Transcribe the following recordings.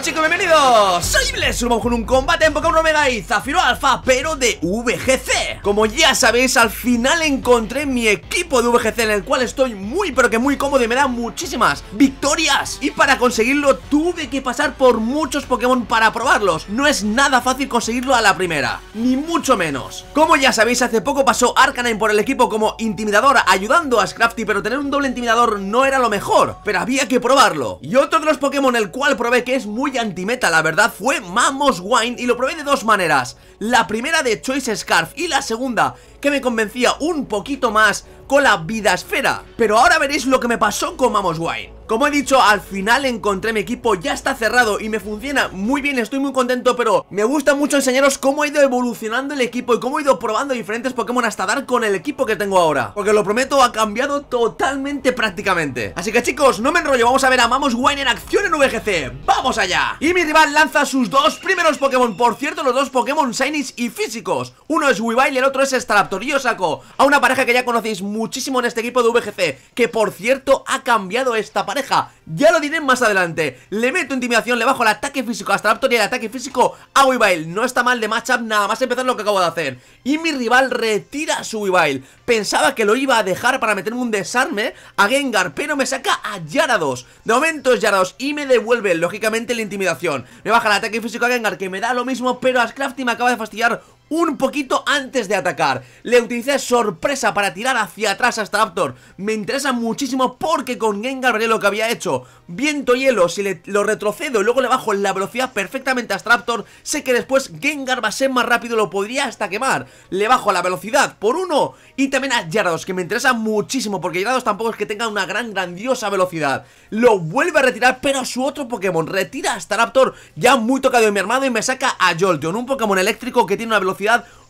chicos, bienvenidos Soy les vamos con un combate en Pokémon Omega y Zafiro Alpha, pero de VGC Como ya sabéis, al final encontré mi equipo de VGC En el cual estoy muy, pero que muy cómodo y me da muchísimas victorias Y para conseguirlo tuve que pasar por muchos Pokémon para probarlos No es nada fácil conseguirlo a la primera, ni mucho menos Como ya sabéis, hace poco pasó Arcanine por el equipo como intimidador Ayudando a Scrafty, pero tener un doble intimidador no era lo mejor Pero había que probarlo Y otro de los Pokémon el cual probé que es muy y antimeta, la verdad, fue Mamos Wine y lo probé de dos maneras. La primera de Choice Scarf y la segunda que me convencía un poquito más con la vida esfera. Pero ahora veréis lo que me pasó con Mamos Wine. Como he dicho, al final encontré mi equipo, ya está cerrado y me funciona muy bien, estoy muy contento Pero me gusta mucho enseñaros cómo ha ido evolucionando el equipo y cómo he ido probando diferentes Pokémon hasta dar con el equipo que tengo ahora Porque lo prometo, ha cambiado totalmente prácticamente Así que chicos, no me enrollo, vamos a ver a Mamos Wine en acción en VGC ¡Vamos allá! Y mi rival lanza sus dos primeros Pokémon, por cierto los dos Pokémon Shinies y Físicos Uno es Weavile y el otro es Staraptor y yo saco a una pareja que ya conocéis muchísimo en este equipo de VGC Que por cierto, ha cambiado esta pareja ya lo diré más adelante Le meto intimidación, le bajo el ataque físico Hasta Raptor y el ataque físico a Weavile No está mal de matchup, nada más empezar lo que acabo de hacer Y mi rival retira su Weavile Pensaba que lo iba a dejar para meterme un desarme a Gengar Pero me saca a Yarados De momento es Yarados y me devuelve lógicamente la intimidación Me baja el ataque físico a Gengar que me da lo mismo Pero a Scrafty me acaba de fastidiar un poquito antes de atacar. Le utilicé sorpresa para tirar hacia atrás A Staraptor, Me interesa muchísimo porque con Gengar veré lo que había hecho. Viento y hielo, si le, lo retrocedo y luego le bajo la velocidad perfectamente a Staraptor, sé que después Gengar va a ser más rápido, lo podría hasta quemar. Le bajo la velocidad por uno y también a Gyarados, que me interesa muchísimo porque Gyarados tampoco es que tenga una gran, grandiosa velocidad. Lo vuelve a retirar, pero a su otro Pokémon retira a Staraptor ya muy tocado en mi armado y me saca a Jolteon, un Pokémon eléctrico que tiene una velocidad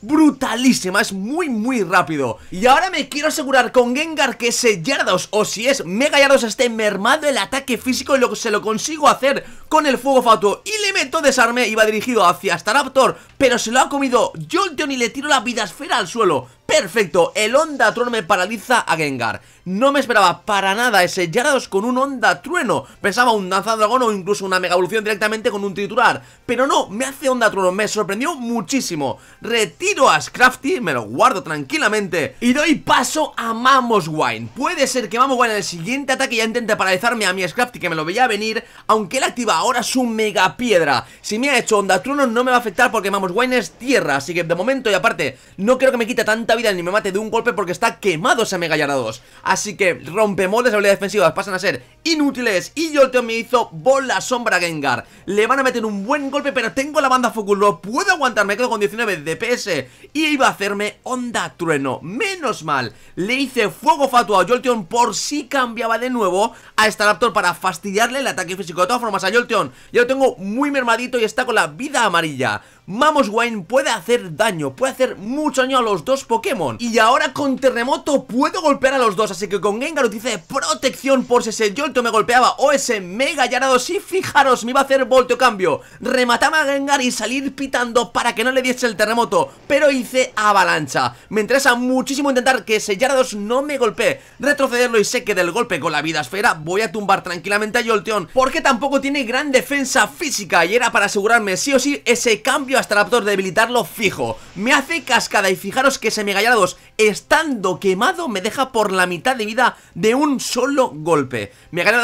brutalísima, es muy muy rápido Y ahora me quiero asegurar con Gengar que ese Yardos o si es Mega Yardos esté mermado el ataque físico y lo, se lo consigo hacer con el fuego fatuo Y le meto desarme, y va dirigido hacia Staraptor, pero se lo ha comido Jolteon y le tiro la vida esfera al suelo Perfecto, el Onda Tron me paraliza a Gengar no me esperaba para nada ese Yarados con un Onda Trueno. Pensaba un Dragón o incluso una Mega Evolución directamente con un titular. Pero no, me hace Onda Trueno, me sorprendió muchísimo. Retiro a Scrafty, me lo guardo tranquilamente y doy paso a Mamoswine. Puede ser que Mamoswine en el siguiente ataque ya intente paralizarme a mi Scrafty que me lo veía venir, aunque él activa ahora su Mega Piedra. Si me ha hecho Onda Trueno no me va a afectar porque Wine es tierra, así que de momento y aparte no creo que me quita tanta vida ni me mate de un golpe porque está quemado ese Mega Yarados. Así que rompemos de habilidades defensivas pasan a ser inútiles Y Yolteon me hizo bola sombra Gengar Le van a meter un buen golpe pero tengo la banda Focus no Puedo aguantarme, quedo con 19 DPS Y iba a hacerme onda trueno Menos mal, le hice fuego fatuo a Jolteon por si cambiaba de nuevo a Staraptor para fastidiarle el ataque físico De todas formas a Jolteon ya lo tengo muy mermadito y está con la vida amarilla Mamos Wine puede hacer daño, puede hacer mucho daño a los dos Pokémon Y ahora con Terremoto puedo golpear a los dos, así que con Gengar utilice protección por si ese Yolto me golpeaba o ese Mega Yarados y fijaros, me iba a hacer volteo cambio, remataba a Gengar y salir pitando para que no le diese el Terremoto Pero hice Avalancha, me interesa muchísimo intentar que ese Yarados no me golpee Retrocederlo y sé que del golpe con la vida esfera voy a tumbar tranquilamente a Yolteon Porque tampoco tiene gran defensa física y era para asegurarme sí o sí ese cambio a Staraptor, debilitarlo fijo Me hace cascada y fijaros que ese Gallados estando quemado me deja por la mitad de vida de un solo golpe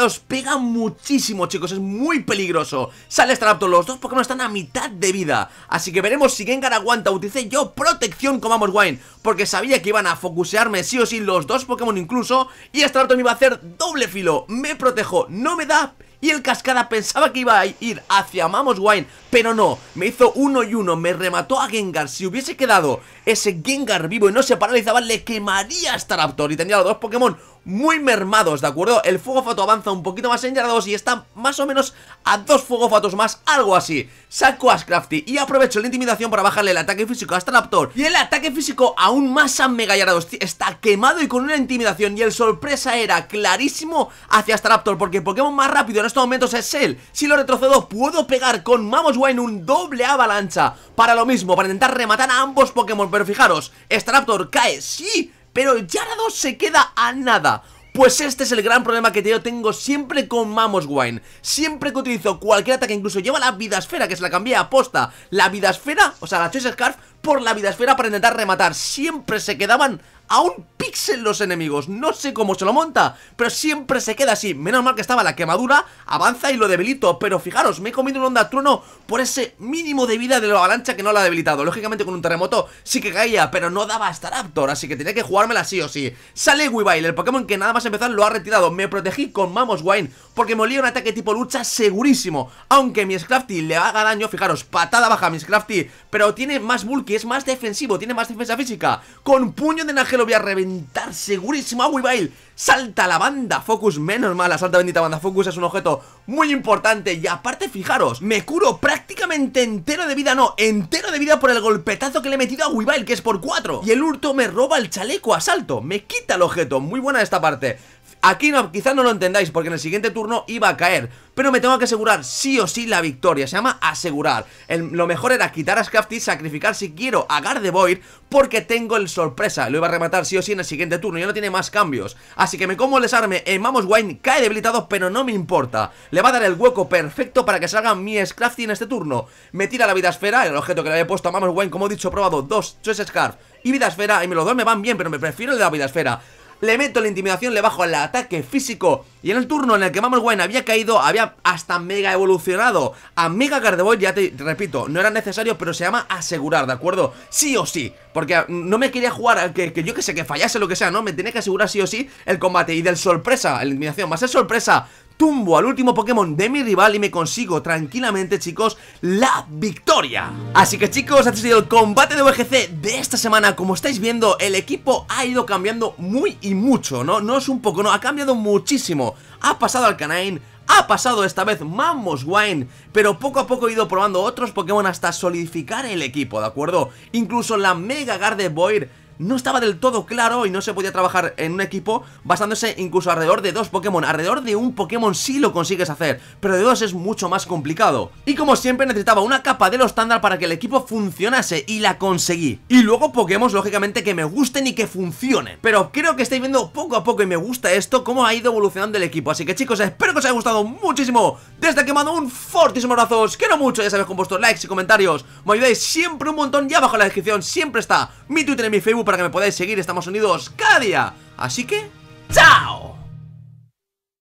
os pega muchísimo chicos, es muy peligroso Sale Staraptor, los dos Pokémon están a mitad de vida Así que veremos si Gengar aguanta, utilice yo protección con Amor Wine Porque sabía que iban a focusearme sí o sí los dos Pokémon incluso Y Staraptor me iba a hacer doble filo, me protejo, no me da y el cascada pensaba que iba a ir hacia Mamos Wine, pero no, me hizo uno y uno, me remató a Gengar, si hubiese quedado ese Gengar vivo y no se paralizaba, le quemaría a Staraptor y tendría los dos Pokémon muy mermados, ¿de acuerdo? El fuego foto avanza un poquito más en Yarados. y está más o menos a dos fuego fotos más, algo así. Saco a Scrafty y aprovecho la intimidación para bajarle el ataque físico a Staraptor y el ataque físico aún más a Mega Yarados. Está quemado y con una intimidación y el sorpresa era clarísimo hacia Staraptor porque el Pokémon más rápido en estos momentos es él. Si lo retrocedo puedo pegar con Mamos un doble avalancha para lo mismo, para intentar rematar a ambos Pokémon, pero fijaros, Staraptor cae, sí, pero el se queda a nada pues este es el gran problema que yo tengo siempre con Mamoswine. Siempre que utilizo cualquier ataque, incluso lleva la vida esfera, que se la cambié a posta. La vida esfera, o sea, la Choice Scarf, por la vida esfera para intentar rematar. Siempre se quedaban a un pixel los enemigos No sé cómo se lo monta, pero siempre se queda así Menos mal que estaba la quemadura, avanza y lo debilito Pero fijaros, me he comido un onda trueno por ese mínimo de vida de la avalancha que no la ha debilitado Lógicamente con un terremoto sí que caía, pero no daba a Staraptor, Así que tenía que jugármela sí o sí Sale Weavile, el Pokémon que nada más empezar lo ha retirado Me protegí con Mamos Wine porque me olía un ataque tipo lucha segurísimo Aunque mi Scrafty le haga daño, fijaros, patada baja a mi Scrafty Pero tiene más bulky, es más defensivo, tiene más defensa física Con puño de energía lo voy a reventar segurísimo. a ah, Salta la banda Focus, menos mal, salta bendita banda Focus es un objeto muy importante Y aparte, fijaros, me curo prácticamente entero de vida, no, entero de vida por el golpetazo que le he metido a Weevil, que es por 4 Y el hurto me roba el chaleco asalto, me quita el objeto, muy buena esta parte Aquí no, quizás no lo entendáis porque en el siguiente turno iba a caer Pero me tengo que asegurar sí o sí la victoria Se llama asegurar Lo mejor era quitar a Scrafty, sacrificar si quiero a Gardevoir Porque tengo el sorpresa Lo iba a rematar sí o sí en el siguiente turno Ya no tiene más cambios Así que me como el desarme en Mamos Wine Cae debilitado pero no me importa Le va a dar el hueco perfecto para que salga mi Scrafty en este turno Me tira la vida esfera El objeto que le había puesto a Mamos Wine Como he dicho he probado dos, tres Scarf y vida esfera y me los dos me van bien, pero me prefiero el de la vida esfera le meto la intimidación, le bajo el ataque físico y en el turno en el que Mammoth Wine había caído, había hasta mega evolucionado a Mega Gardevoir, ya te repito, no era necesario, pero se llama asegurar, ¿de acuerdo? Sí o sí, porque no me quería jugar que, yo que sé, que fallase lo que sea, ¿no? Me tenía que asegurar sí o sí el combate y del sorpresa, la intimidación más el sorpresa tumbo al último Pokémon de mi rival y me consigo tranquilamente, chicos, la victoria. Así que chicos, este ha sido el combate de VGC de esta semana. Como estáis viendo, el equipo ha ido cambiando muy y mucho, ¿no? No es un poco, no, ha cambiado muchísimo. Ha pasado al Canine, ha pasado esta vez Mamos Wine, pero poco a poco he ido probando otros Pokémon hasta solidificar el equipo, ¿de acuerdo? Incluso la Mega Gardevoir no estaba del todo claro y no se podía trabajar en un equipo basándose incluso alrededor de dos Pokémon. Alrededor de un Pokémon sí lo consigues hacer, pero de dos es mucho más complicado. Y como siempre necesitaba una capa de lo estándar para que el equipo funcionase y la conseguí. Y luego Pokémon lógicamente que me gusten y que funcionen. Pero creo que estáis viendo poco a poco y me gusta esto cómo ha ido evolucionando el equipo. Así que chicos, espero que os haya gustado muchísimo. Desde aquí mando un fortísimo abrazo. Os quiero mucho, ya sabéis, con vuestros likes y comentarios. Me ayudáis siempre un montón ya abajo en la descripción siempre está mi Twitter y mi Facebook para que me podáis seguir. Estamos unidos cada Así que, ¡chao!